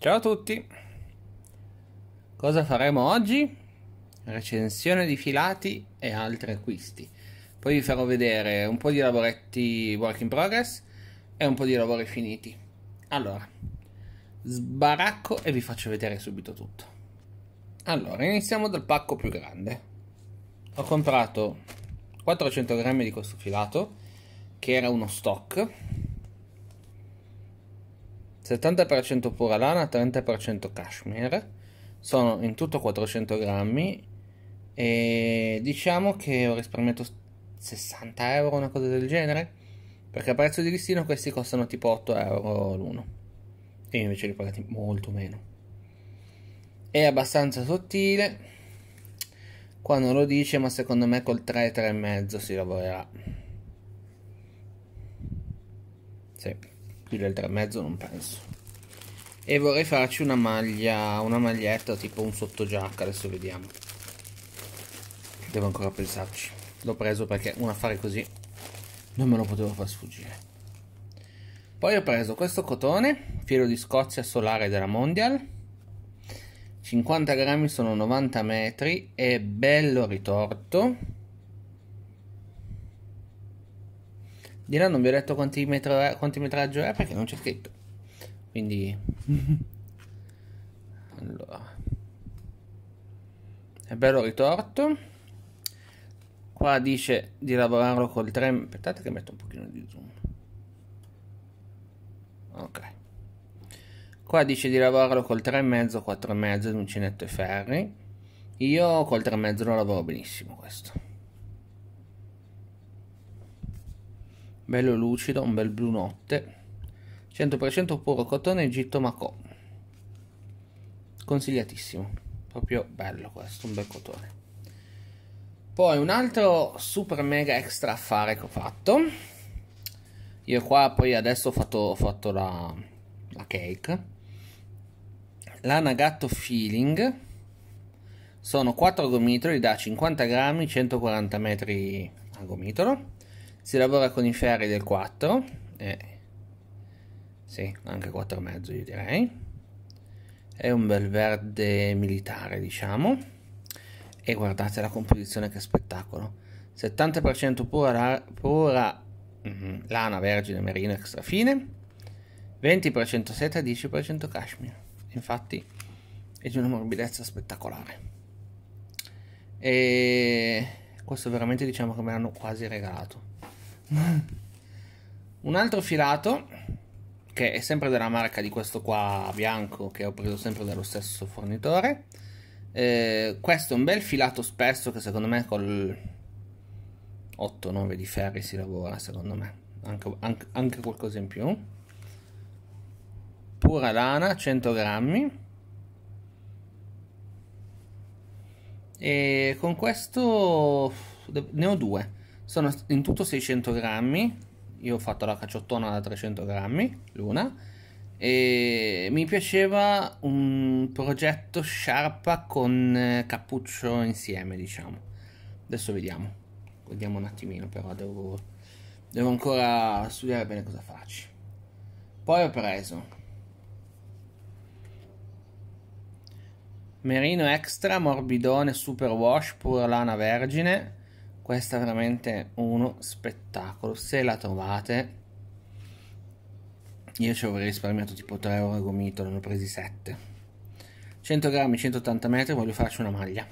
Ciao a tutti! Cosa faremo oggi? Recensione di filati e altri acquisti. Poi vi farò vedere un po' di lavoretti work in progress e un po' di lavori finiti. Allora, sbaracco e vi faccio vedere subito tutto. Allora, iniziamo dal pacco più grande. Ho comprato 400 grammi di questo filato, che era uno stock, 70% pura lana, 30% cashmere, sono in tutto 400 grammi e diciamo che ho risparmiato 60 euro, una cosa del genere, perché a prezzo di listino questi costano tipo 8 euro l'uno e invece li pagati molto meno. È abbastanza sottile, qua non lo dice ma secondo me col 3, 3,5 si lavorerà. Sì qui del mezzo non penso e vorrei farci una maglia una maglietta tipo un sottogiacca adesso vediamo devo ancora pensarci l'ho preso perché un affare così non me lo potevo far sfuggire poi ho preso questo cotone filo di scozia solare della mondial 50 grammi sono 90 metri è bello ritorto Di là non vi ho detto quanti, metra, quanti metraggio è perché non c'è scritto. Quindi... allora... È bello ritorto. Qua dice di lavorarlo col 3... Aspettate che metto un pochino di zoom. Ok. Qua dice di lavorarlo col 3,5, 4,5 di uncinetto e ferri. Io col 3,5 lo lavoro benissimo questo. bello lucido, un bel blu notte, 100% puro cotone Egitto Macò, consigliatissimo, proprio bello questo, un bel cotone. Poi un altro super mega extra affare che ho fatto, io qua poi adesso ho fatto, ho fatto la, la cake, l'anagatto feeling sono 4 gomitoli da 50 grammi 140 metri a gomitolo si lavora con i ferri del 4 eh, sì, anche 4,5 io direi è un bel verde militare diciamo e guardate la composizione che spettacolo 70% pura, pura mm, lana vergine merino extra fine 20% seta 10% cashmere infatti è di una morbidezza spettacolare e questo veramente diciamo che me l'hanno quasi regalato un altro filato, che è sempre della marca di questo qua bianco, che ho preso sempre dallo stesso fornitore. Eh, questo è un bel filato spesso che secondo me col 8-9 di ferri si lavora, secondo me. Anche, anche, anche qualcosa in più. Pura lana, 100 grammi. E con questo ne ho due sono in tutto 600 grammi io ho fatto la caciottona da 300 grammi l'una e mi piaceva un progetto sciarpa con eh, cappuccio insieme diciamo adesso vediamo vediamo un attimino però devo, devo ancora studiare bene cosa faccio poi ho preso merino extra morbidone super wash pura lana vergine questa è veramente uno spettacolo se la trovate io ci avrei risparmiato tipo 3 ore a gomitolo ne ho presi 7 100 grammi 180 metri voglio farci una maglia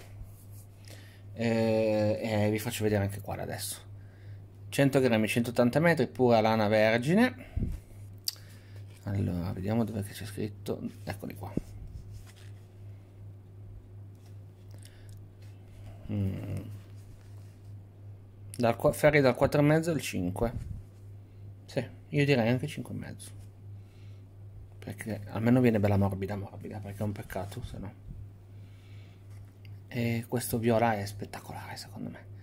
e, eh, e vi faccio vedere anche qua adesso 100 grammi 180 metri pura lana vergine allora vediamo dove c'è scritto eccoli qua mm dal, ferri dal 4,5 al 5. Sì, io direi anche 5,5. Perché almeno viene bella morbida, morbida, perché è un peccato, se no. E questo viola è spettacolare, secondo me.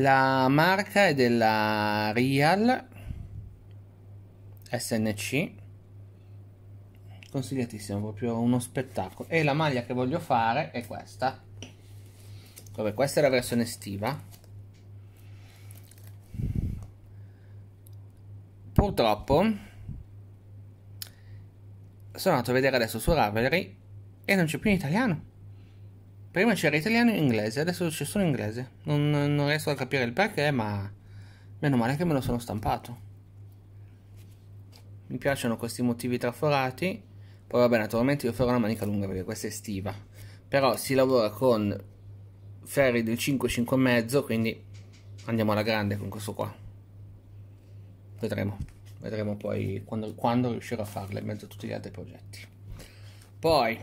La marca è della Real SNC. Consigliatissimo, proprio uno spettacolo. E la maglia che voglio fare è questa. Vabbè, questa è la versione estiva purtroppo sono andato a vedere adesso su Ravelry e non c'è più in italiano. Prima c'era italiano e inglese, adesso c'è solo inglese. Non, non riesco a capire il perché, ma meno male che me lo sono stampato. Mi piacciono questi motivi traforati. Poi vabbè, naturalmente io farò una manica lunga perché questa è estiva. Però si lavora con ferri del 5, 5,5, quindi andiamo alla grande con questo qua. Vedremo. Vedremo poi quando, quando riuscirò a farle in mezzo a tutti gli altri progetti. Poi,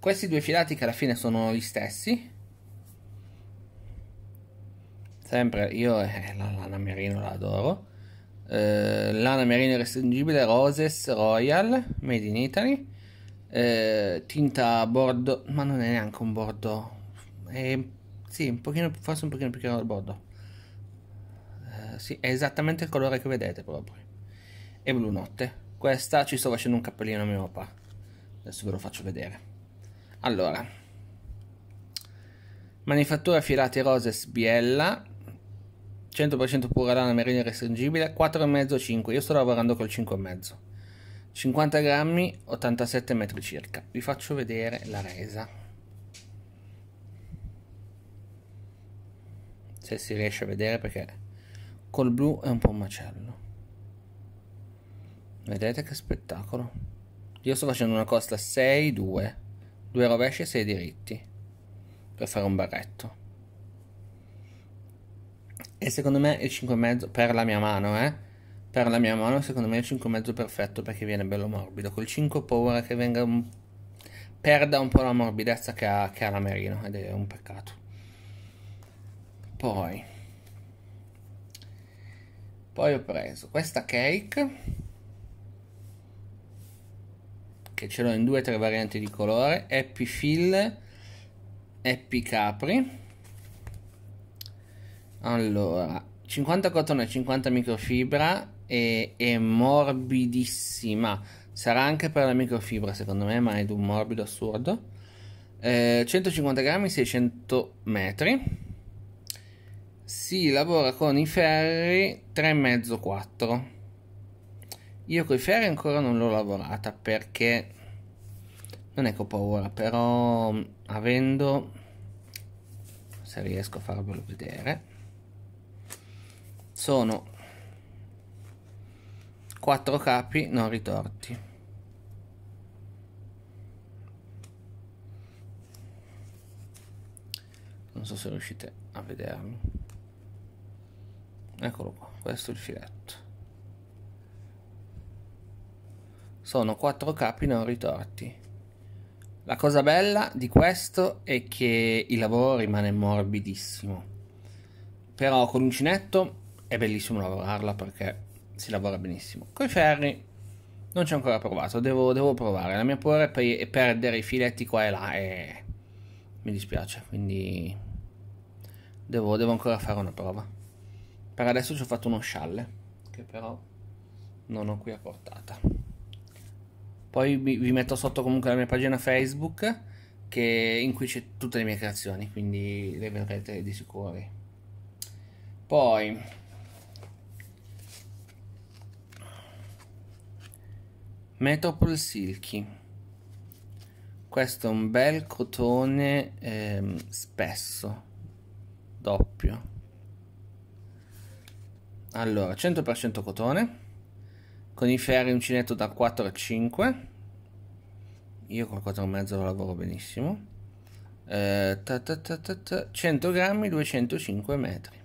questi due filati che alla fine sono gli stessi. Sempre io eh, la lana merino la adoro. Eh, lana merino irrestringibile Roses Royal Made in Italy. Eh, tinta bordo, ma non è neanche un bordo. È, sì, un pochino, forse un pochino più chiaro il bordo eh, sì, è esattamente il colore che vedete proprio. È blu notte. Questa ci sto facendo un cappellino a mio papà. Adesso ve lo faccio vedere. Allora, manifattura filati roses biella, 100% pura lana merino restringibile, 4,5 5. Io sto lavorando col 5,5. 50 grammi, 87 metri circa. Vi faccio vedere la resa. se si riesce a vedere perché col blu è un po' un macello vedete che spettacolo io sto facendo una costa 6 2 2 rovesci e 6 diritti per fare un barretto e secondo me il 5,5 per la mia mano eh per la mia mano secondo me il 5,5 perfetto perché viene bello morbido col 5 ho paura che venga un... perda un po' la morbidezza che ha, che ha la merino ed è un peccato poi poi ho preso questa cake che ce l'ho in due o tre varianti di colore happy fill happy capri allora 50 cotone e 50 microfibra e, è morbidissima sarà anche per la microfibra secondo me ma è di un morbido assurdo eh, 150 grammi 600 metri si lavora con i ferri 3,5 4 io con i ferri ancora non l'ho lavorata perché non è che ho paura però mm, avendo se riesco a farvelo vedere sono 4 capi non ritorti non so se riuscite a vederlo eccolo qua questo è il filetto sono quattro capi non ritorti la cosa bella di questo è che il lavoro rimane morbidissimo però con l'uncinetto è bellissimo lavorarla perché si lavora benissimo con i ferri non ci ho ancora provato devo, devo provare la mia paura è, per, è perdere i filetti qua e là e mi dispiace quindi devo, devo ancora fare una prova per adesso ci ho fatto uno scialle, che però non ho qui a portata. Poi vi metto sotto comunque la mia pagina Facebook, che, in cui c'è tutte le mie creazioni, quindi le vedrete di sicuro. Poi... Metropol Silky. Questo è un bel cotone ehm, spesso, doppio allora, 100% cotone, con i ferri uncinetto da 4 a 5. Io col 4,5 lo lavoro benissimo. Eh, ta ta ta 100 grammi, 205 metri.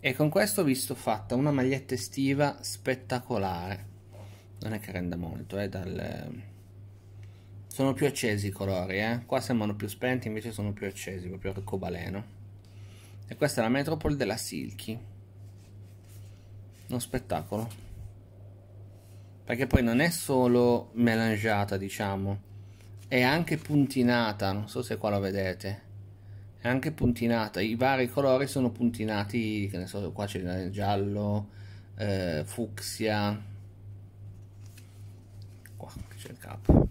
E con questo ho visto fatta una maglietta estiva spettacolare. Non è che renda molto, eh, dal... sono più accesi i colori. Eh. Qua sembrano più spenti, invece sono più accesi, proprio arcobaleno. E questa è la Metropol della Silky uno spettacolo. Perché poi non è solo melangiata, diciamo, è anche puntinata, non so se qua lo vedete. È anche puntinata, i vari colori sono puntinati, che ne so, qua c'è il giallo, eh, fucsia. Qua c'è il capo.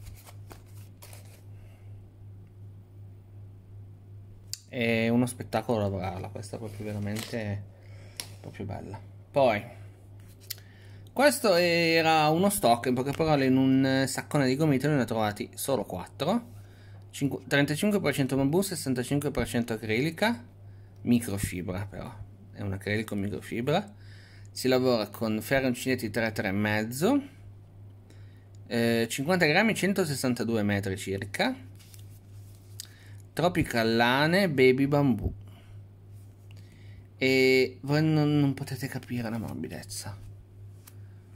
È uno spettacolo lavorarla, questa è proprio veramente proprio bella. Poi questo era uno stock, in poche parole, in un eh, saccone di gomitoli ne ho trovati solo 4. 35% bambù, 65% acrilica, microfibra però, è un acrilico microfibra. Si lavora con ferro uncinetto 3,3,5, eh, 50 grammi, 162 metri circa. Tropical lane, baby bambù. E voi non, non potete capire la morbidezza.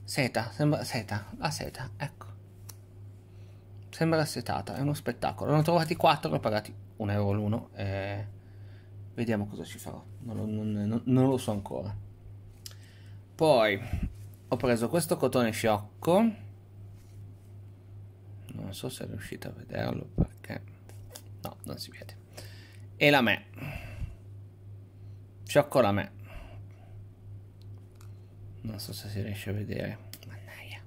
Seta, sembra seta, la seta, ecco. Sembra setata, è uno spettacolo. Ne ho trovati 4, ho pagati 1 euro l'uno. E... Vediamo cosa ci farò. Non lo, non, non, non lo so ancora. Poi ho preso questo cotone sciocco. Non so se riuscite a vederlo perché... No, non si vede. E la me. Sciocco la me non so se si riesce a vedere mannaia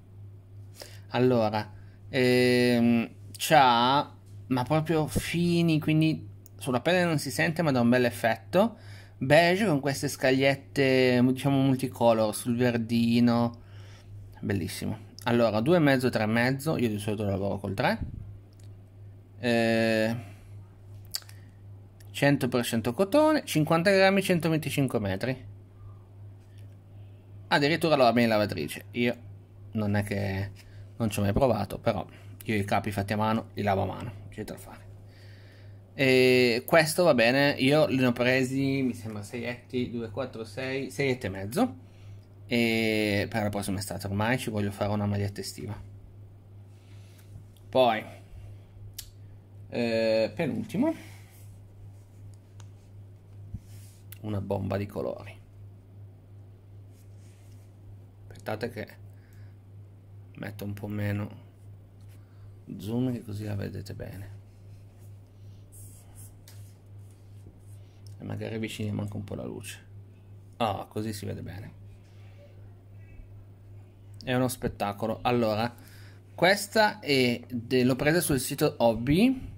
allora ehm, c'ha ma proprio fini quindi sulla pelle non si sente ma dà un bel effetto beige con queste scagliette diciamo multicolor sul verdino bellissimo allora 2,5 3,5 io di solito lavoro col 3 eh, 100% cotone 50 grammi 125 metri addirittura la mia lavatrice. Io non è che non ci ho mai provato, però io i capi fatti a mano li lavo a mano, c'è da fare. E questo va bene, io li ho presi, mi sembra 6 etti, 2, 4, 6, 6 etti e mezzo. E per la prossima estate ormai ci voglio fare una maglietta estiva. Poi, eh, penultimo, una bomba di colori aspettate che metto un po' meno zoom così la vedete bene e magari avviciniamo anche un po' la luce ah oh, così si vede bene è uno spettacolo allora questa è l'ho presa sul sito hobby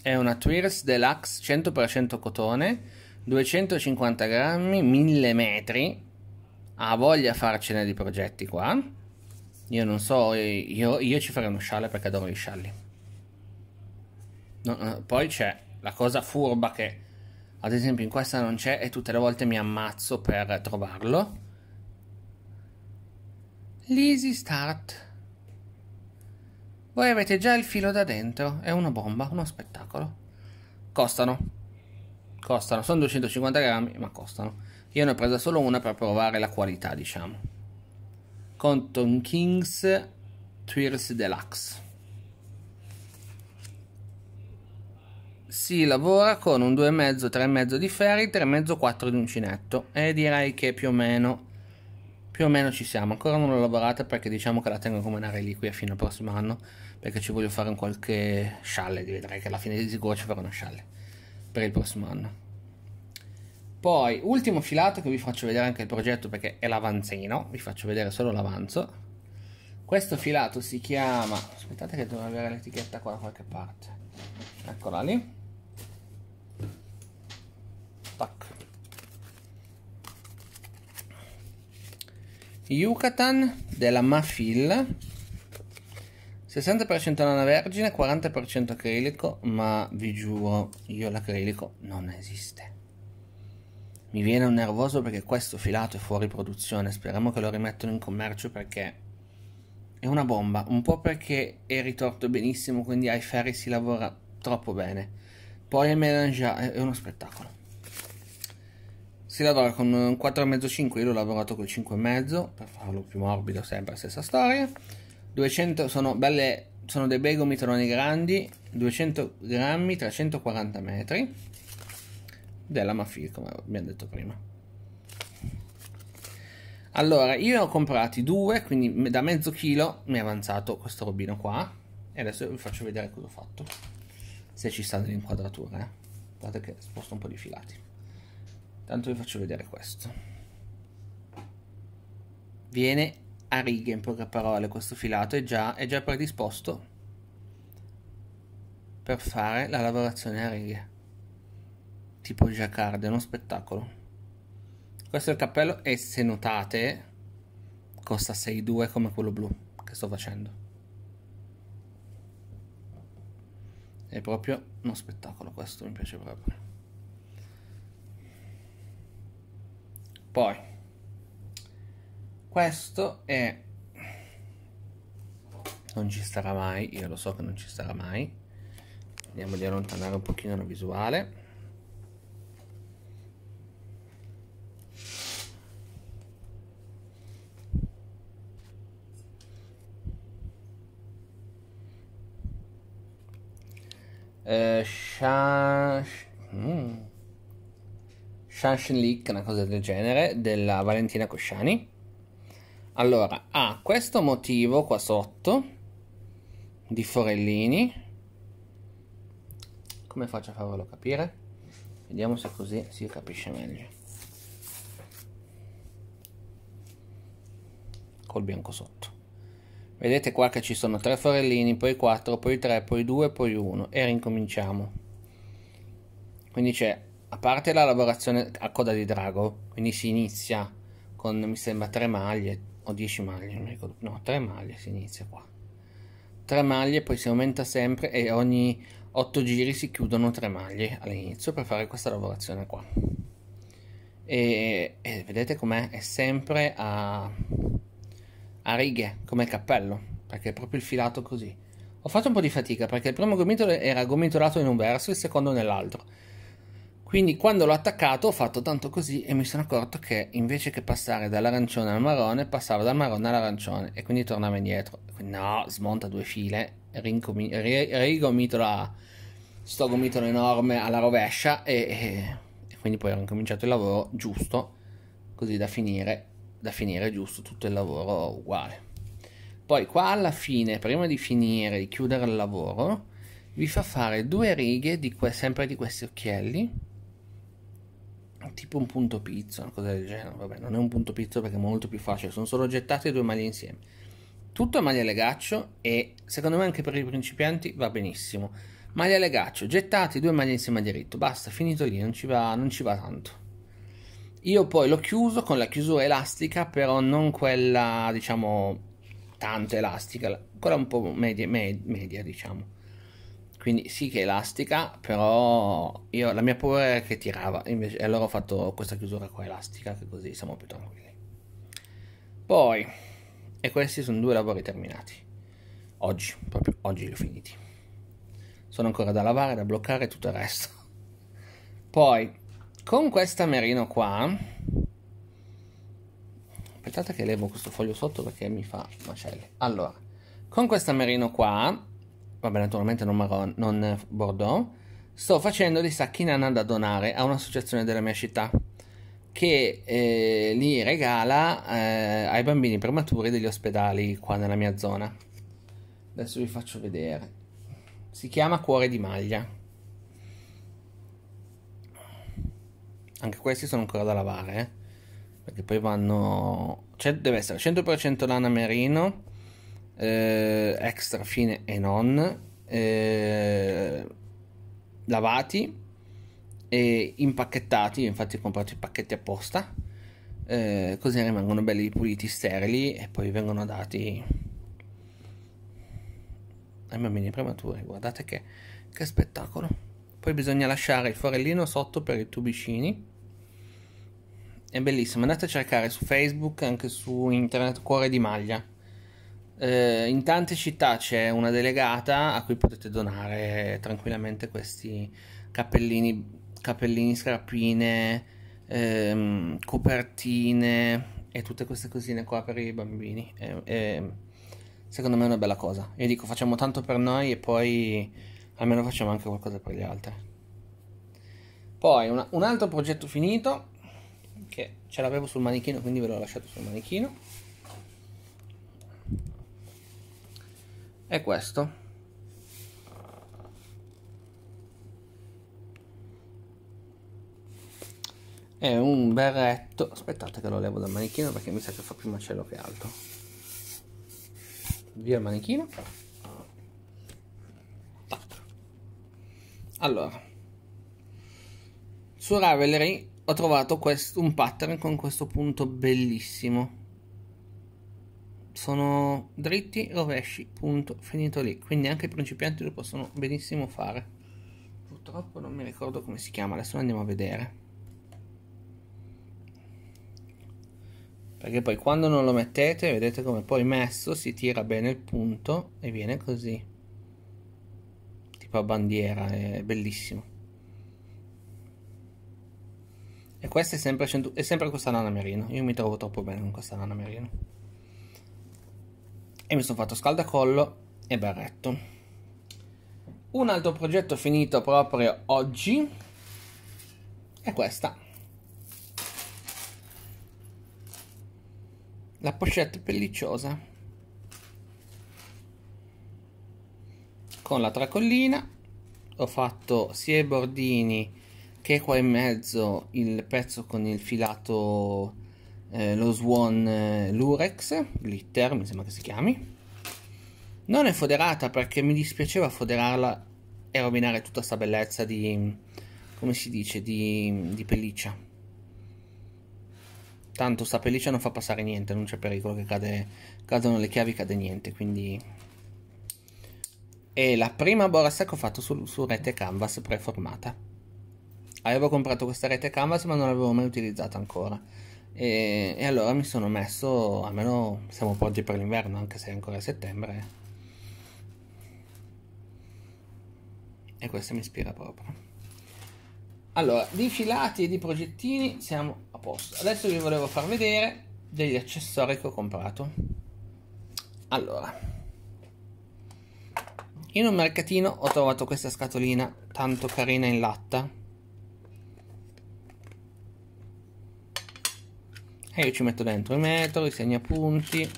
è una Twirs Deluxe 100% cotone 250 grammi 1000 metri ha voglia farcene di progetti qua. Io non so, io, io ci farei uno scialle perché adoro i scialli. No, no, poi c'è la cosa furba che ad esempio in questa non c'è e tutte le volte mi ammazzo per trovarlo. L'easy start. Voi avete già il filo da dentro, è una bomba, uno spettacolo. Costano. Costano, sono 250 grammi, ma costano. Io ne ho presa solo una per provare la qualità, diciamo. Conton Kings Twirls Deluxe. Si lavora con un 2,5, 3,5 di ferri, 3,5, 4 di uncinetto e direi che più o meno più o meno ci siamo. Ancora non l'ho lavorata perché diciamo che la tengo come una reliquia fino al prossimo anno perché ci voglio fare un qualche scialle, vedrai che alla fine di sicuro ci farò una scialle per il prossimo anno. Poi, ultimo filato che vi faccio vedere anche il progetto perché è l'avanzino, vi faccio vedere solo l'avanzo. Questo filato si chiama, aspettate che devo avere l'etichetta qua da qualche parte, eccola lì. Tac. Yucatan della Mafil, 60% lana vergine, 40% acrilico, ma vi giuro, io l'acrilico non esiste mi viene un nervoso perché questo filato è fuori produzione, speriamo che lo rimettano in commercio perché è una bomba, un po' perché è ritorto benissimo, quindi ai ferri si lavora troppo bene. Poi il melange è uno spettacolo. Si lavora con un 4,5-5, io l'ho lavorato col 5,5 per farlo più morbido, sempre stessa storia. 200 sono belle, sono dei bei gomitoloni grandi, 200 grammi, 340 metri della Mafia, come abbiamo detto prima. Allora, io ne ho comprati due, quindi da mezzo chilo mi è avanzato questo robino qua. E adesso vi faccio vedere cosa ho fatto. Se ci sta nell'inquadratura, eh. Guardate che sposto un po' di filati. Tanto vi faccio vedere questo. Viene a righe, in poche parole, questo filato è già, è già predisposto per fare la lavorazione a righe tipo jacquard, è uno spettacolo. Questo è il cappello e se notate costa 6,2 come quello blu che sto facendo. È proprio uno spettacolo questo, mi piace proprio. Poi, questo è... Non ci starà mai, io lo so che non ci starà mai. Andiamo di allontanare un pochino la visuale. eh, Shan... Mm. Shanshlik, una cosa del genere, della Valentina Cosciani. Allora, ha ah, questo motivo qua sotto di Forellini. Come faccio a farvelo capire? Vediamo se così si capisce meglio. Col bianco sotto. Vedete qua che ci sono tre forellini, poi 4, poi 3, poi 2, poi 1 e rincominciamo. Quindi c'è, a parte la lavorazione a coda di drago, quindi si inizia con mi sembra 3 maglie o dieci maglie, non mi ricordo, no tre maglie si inizia qua. Tre maglie, poi si aumenta sempre e ogni otto giri si chiudono tre maglie all'inizio per fare questa lavorazione qua. E, e vedete com'è? È sempre a a righe come cappello, perché è proprio il filato così. Ho fatto un po' di fatica perché il primo gomitolo era gomitolato in un verso e il secondo nell'altro. Quindi quando l'ho attaccato ho fatto tanto così e mi sono accorto che invece che passare dall'arancione al marrone passava dal marrone all'arancione e quindi tornava indietro. no, smonta due file, rigomitola sto gomitolo enorme alla rovescia e, e, e quindi poi ho ricominciato il lavoro giusto così da finire da finire giusto tutto il lavoro uguale. Poi qua alla fine, prima di finire, di chiudere il lavoro, vi fa fare due righe di que- sempre di questi occhielli, tipo un punto pizzo, una cosa del genere, vabbè non è un punto pizzo perché è molto più facile, sono solo gettate due maglie insieme. Tutto a maglia legaccio e secondo me anche per i principianti va benissimo. Maglia legaccio, gettate due maglie insieme a diritto, basta, finito lì, non ci va, non ci va tanto. Io poi l'ho chiuso con la chiusura elastica, però non quella, diciamo, tanto elastica, quella un po' media, med- media diciamo. Quindi sì che è elastica, però io, la mia paura era che tirava, invece, e allora ho fatto questa chiusura qua elastica, che così siamo più tranquilli. Poi, e questi sono due lavori terminati. Oggi, proprio oggi li ho finiti. Sono ancora da lavare, da bloccare e tutto il resto. Poi, con questa merino qua aspettate che levo questo foglio sotto perché mi fa macelli allora con questa merino qua vabbè naturalmente non, marron, non bordeaux sto facendo dei sacchi nana da donare a un'associazione della mia città che eh, li regala eh, ai bambini prematuri degli ospedali qua nella mia zona adesso vi faccio vedere si chiama cuore di maglia anche questi sono ancora da lavare eh? perché poi vanno cioè deve essere 100% lana merino eh, extra fine e non eh, lavati e impacchettati infatti ho comprato i pacchetti apposta eh, così rimangono belli puliti sterili e poi vengono dati ai bambini prematuri guardate che, che spettacolo poi bisogna lasciare il forellino sotto per i tubicini. È bellissimo, andate a cercare su Facebook, anche su internet, cuore di maglia. Eh, in tante città c'è una delegata a cui potete donare tranquillamente questi cappellini, cappellini scrappine, ehm, copertine, e tutte queste cosine qua per i bambini. E, e, secondo me è una bella cosa. Io dico facciamo tanto per noi e poi almeno facciamo anche qualcosa per gli altri. Poi una, un altro progetto finito, che ce l'avevo sul manichino, quindi ve l'ho lasciato sul manichino. È questo. È un berretto. Aspettate che lo levo dal manichino perché mi sa che fa più macello che altro. Via il manichino. Allora, su Ravelry ho trovato questo, un pattern con questo punto bellissimo. Sono dritti, rovesci, punto, finito lì. Quindi anche i principianti lo possono benissimo fare. Purtroppo non mi ricordo come si chiama, adesso andiamo a vedere. perché poi quando non lo mettete vedete come poi messo si tira bene il punto e viene così tipo a bandiera, è bellissimo. E questa è sempre, è sempre questa nana merino. Io mi trovo troppo bene con questa nana merino. E mi sono fatto scaldacollo e berretto. Un altro progetto finito proprio oggi è questa. La pochette pellicciosa. con la tracollina ho fatto sia i bordini che qua in mezzo il pezzo con il filato eh, lo Swan eh, Lurex Glitter mi sembra che si chiami non è foderata perché mi dispiaceva foderarla e rovinare tutta questa bellezza di come si dice di, di pelliccia tanto sta pelliccia non fa passare niente non c'è pericolo che cade, cadono le chiavi cade niente quindi è la prima borsa che ho fatto su, su rete canvas preformata avevo comprato questa rete canvas ma non l'avevo mai utilizzata ancora e, e allora mi sono messo almeno siamo pronti per l'inverno anche se è ancora settembre e questa mi ispira proprio allora di filati e di progettini siamo a posto adesso vi volevo far vedere degli accessori che ho comprato allora in un mercatino ho trovato questa scatolina tanto carina in latta. E io ci metto dentro il metro, i segnapunti,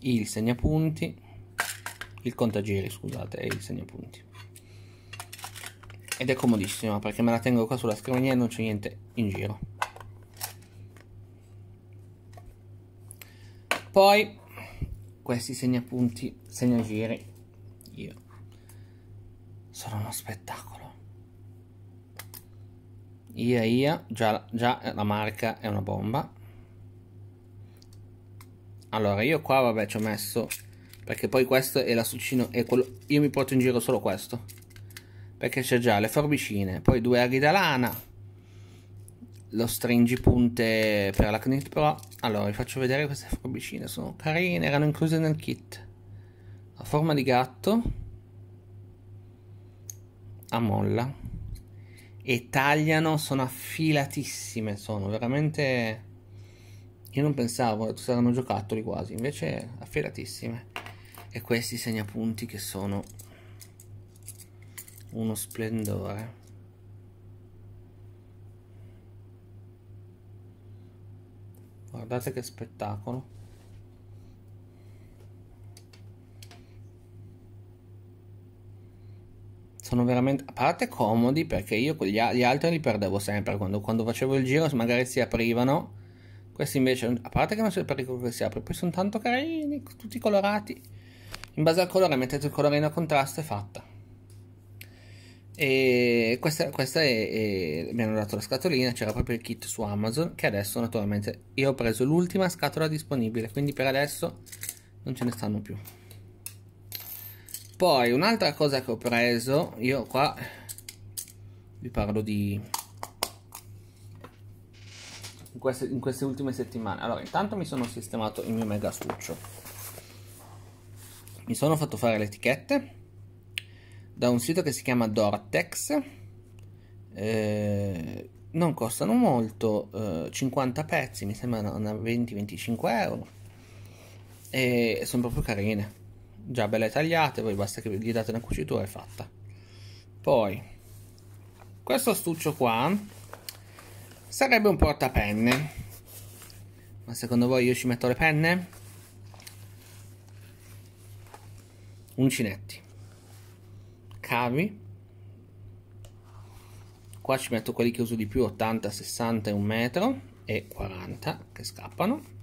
il segnapunti, il contagiri scusate, e il segnapunti. Ed è comodissima perché me la tengo qua sulla scrivania e non c'è niente in giro. Poi questi segnapunti, segnagiri io. Sono uno spettacolo. Ia Ia, già, già la marca è una bomba. Allora, io qua vabbè ci ho messo perché poi questo è l'assuccino, e quello io mi porto in giro solo questo perché c'è già le forbicine poi due aghi da lana lo stringi punte per la Knit Pro allora vi faccio vedere queste forbicine sono carine erano incluse nel kit a forma di gatto, a molla e tagliano, sono affilatissime, sono veramente... Io non pensavo, che saranno giocattoli quasi, invece affilatissime. E questi segnapunti che sono uno splendore. Guardate che spettacolo. sono veramente a parte comodi perché io gli, gli altri li perdevo sempre quando, quando, facevo il giro magari si aprivano questi invece a parte che non si il pericolo che si apre poi sono tanto carini tutti colorati in base al colore mettete il colorino a contrasto e fatta e questa, questa è, è, mi hanno dato la scatolina c'era proprio il kit su Amazon che adesso naturalmente io ho preso l'ultima scatola disponibile quindi per adesso non ce ne stanno più poi un'altra cosa che ho preso io qua vi parlo di in queste, in queste ultime settimane allora intanto mi sono sistemato il mio mega stuccio mi sono fatto fare le etichette da un sito che si chiama Dortex eh, non costano molto eh, 50 pezzi mi sembrano 20-25 euro e sono proprio carine già belle tagliate, poi basta che gli date una cucitura e fatta. Poi, questo astuccio qua sarebbe un portapenne. Ma secondo voi io ci metto le penne? Uncinetti. Cavi. Qua ci metto quelli che uso di più, 80, 60 e 1 metro e 40 che scappano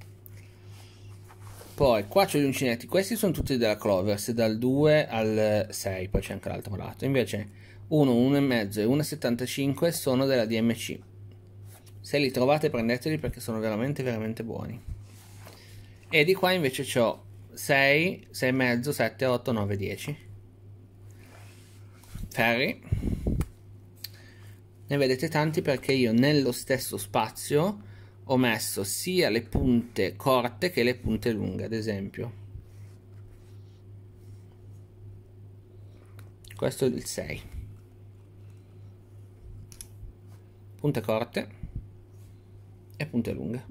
poi qua c'è gli uncinetti, questi sono tutti della Clovers, dal 2 al 6, poi c'è anche l'altro lato. Invece 1, 1,5 e 1,75 sono della DMC. Se li trovate prendeteli perché sono veramente veramente buoni. E di qua invece ho 6, 6,5, 7, 8, 9, 10. Ferri. Ne vedete tanti perché io nello stesso spazio ho messo sia le punte corte che le punte lunghe ad esempio questo è il 6 punte corte e punte lunghe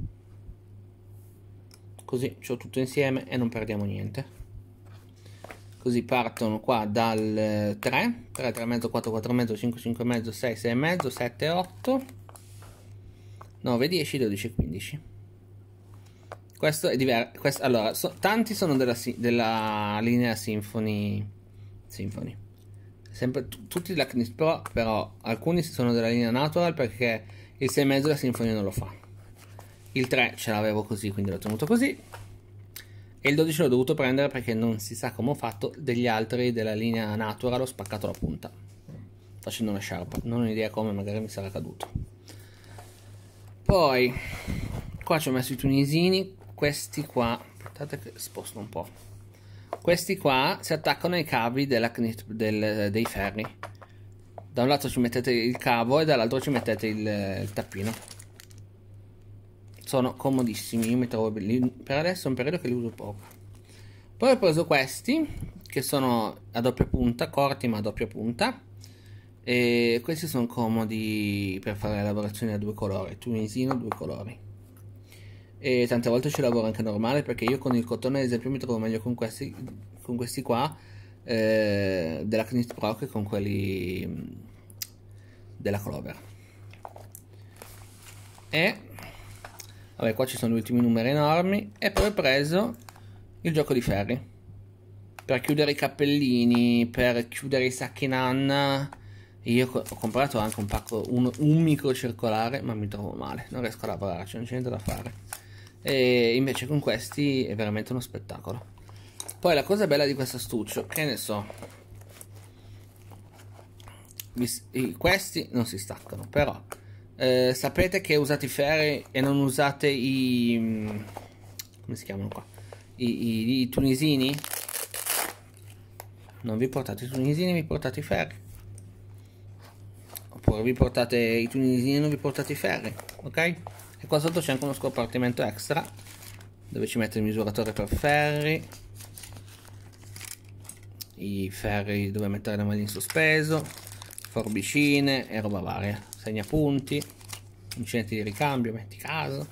così ho tutto insieme e non perdiamo niente così partono qua dal 3 3 3 mezzo 4 4 mezzo 5 5 mezzo 6 6 mezzo 7 8 9, 10, 12 15. Questo è diverso. Quest- allora, so- tanti sono della, si- della, linea Symphony. Symphony. Sempre t- tutti l'Acnis Pro, però alcuni sono della linea Natural perché il 6,5 la Symphony non lo fa. Il 3 ce l'avevo così, quindi l'ho tenuto così. E il 12 l'ho dovuto prendere perché non si sa come ho fatto degli altri della linea Natural, ho spaccato la punta facendo una sciarpa. Non ho idea come, magari mi sarà caduto. Poi, qua ci ho messo i tunisini, questi qua, aspettate che sposto un po'. Questi qua si attaccano ai cavi della, del, dei ferri. Da un lato ci mettete il cavo e dall'altro ci mettete il, il tappino. Sono comodissimi, io mi trovo belli. Per adesso è un periodo che li uso poco. Poi ho preso questi, che sono a doppia punta, corti ma a doppia punta e questi sono comodi per fare lavorazioni a due colori tunisino due colori e tante volte ci lavoro anche normale perché io con il cotone ad esempio mi trovo meglio con questi, con questi qua eh, della Knit Pro che con quelli mm, della Clover e vabbè qua ci sono gli ultimi numeri enormi e poi ho preso il gioco di ferri per chiudere i cappellini per chiudere i sacchi nanna io ho comprato anche un pacco, un, un micro circolare, ma mi trovo male, non riesco a lavorarci, cioè non c'è niente da fare. E invece con questi è veramente uno spettacolo. Poi la cosa bella di questo astuccio, che ne so, questi non si staccano, però eh, sapete che usate i ferri e non usate i... Mm, come si chiamano qua? I, i, i tunisini? Non vi portate i tunisini, vi portate i ferri allora vi portate i tunisini non vi portate i ferri ok e qua sotto c'è anche uno scompartimento extra dove ci mette il misuratore per ferri i ferri dove mettere le mani in sospeso forbicine e roba varia segnapunti incidenti di ricambio metti caso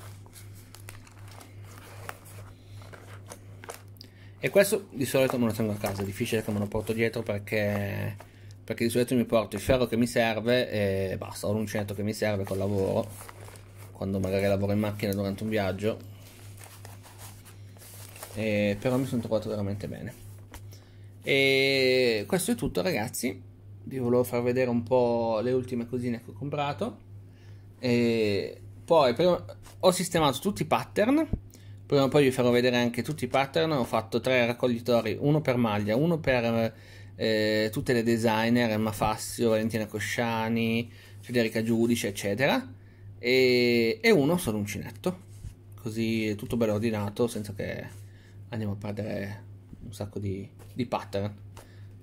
e questo di solito me lo tengo a casa è difficile che me lo porto dietro perché perché di solito mi porto il ferro che mi serve e basta, ho l'uncinetto che mi serve col lavoro, quando magari lavoro in macchina durante un viaggio, e però mi sono trovato veramente bene. E questo è tutto ragazzi, vi volevo far vedere un po' le ultime cosine che ho comprato, e poi ho sistemato tutti i pattern, prima o poi vi farò vedere anche tutti i pattern, ho fatto tre raccoglitori, uno per maglia, uno per eh, tutte le designer, Emma Fassio, Valentina Cosciani, Federica Giudice, eccetera, e, e uno solo uncinetto, così tutto bello ordinato, senza che andiamo a perdere un sacco di, di pattern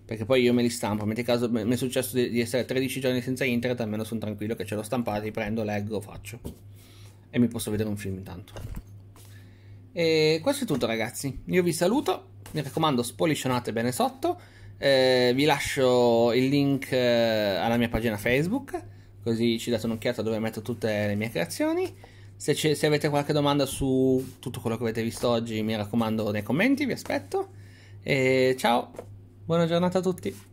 perché poi io me li stampo. Metti caso, mi è successo di, essere 13 giorni senza internet, almeno sono tranquillo che ce l'ho stampato, li prendo, leggo, faccio. E mi posso vedere un film intanto. E questo è tutto ragazzi, io vi saluto, mi raccomando spoliscionate bene sotto. Eh, vi lascio il link eh, alla mia pagina Facebook, così ci date un'occhiata dove metto tutte le mie creazioni. Se, se avete qualche domanda su tutto quello che avete visto oggi, mi raccomando nei commenti, vi aspetto. E ciao, buona giornata a tutti.